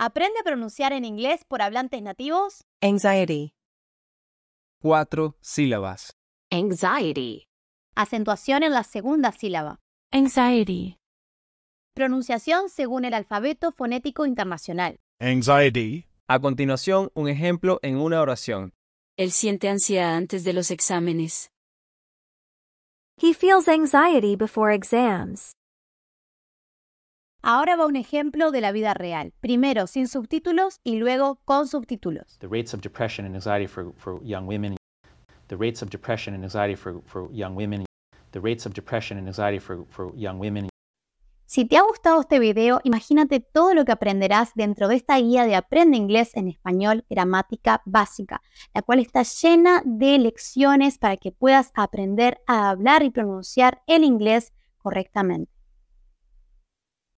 Aprende a pronunciar en inglés por hablantes nativos. Anxiety. Cuatro sílabas. Anxiety. Acentuación en la segunda sílaba. Anxiety. Pronunciación según el alfabeto fonético internacional. Anxiety. A continuación, un ejemplo en una oración. Él siente ansiedad antes de los exámenes. He feels anxiety before exams. Ahora va un ejemplo de la vida real, primero sin subtítulos y luego con subtítulos. Si te ha gustado este video, imagínate todo lo que aprenderás dentro de esta guía de Aprende inglés en español, gramática básica, la cual está llena de lecciones para que puedas aprender a hablar y pronunciar el inglés correctamente.